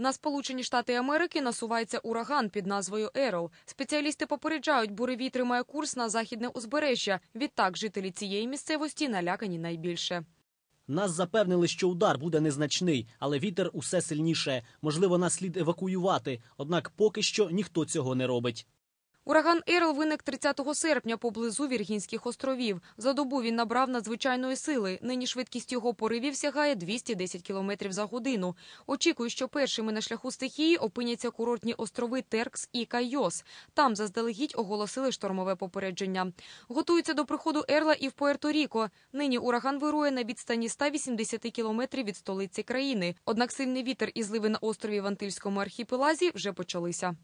На Сполучені Штати Америки насувається ураган під назвою Ерол. Спеціалісти попереджають, буреві тримає курс на західне узбережжя. Відтак жителі цієї місцевості налякані найбільше. Нас запевнили, що удар буде незначний, але вітер усе сильніше. Можливо, нас слід евакуювати. Однак поки що ніхто цього не робить. Ураган Ерл виник 30 серпня поблизу Віргінських островів. За добу він набрав надзвичайної сили. Нині швидкість його поривів сягає 210 км за годину. Очікую, що першими на шляху стихії опиняться курортні острови Теркс і Кайос. Там заздалегідь оголосили штормове попередження. Готуються до приходу Ерла і в Пуерто-Ріко. Нині ураган вирує на відстані 180 км від столиці країни. Однак сильний вітер і зливи на острові в Антильському архіпелазі вже почалися.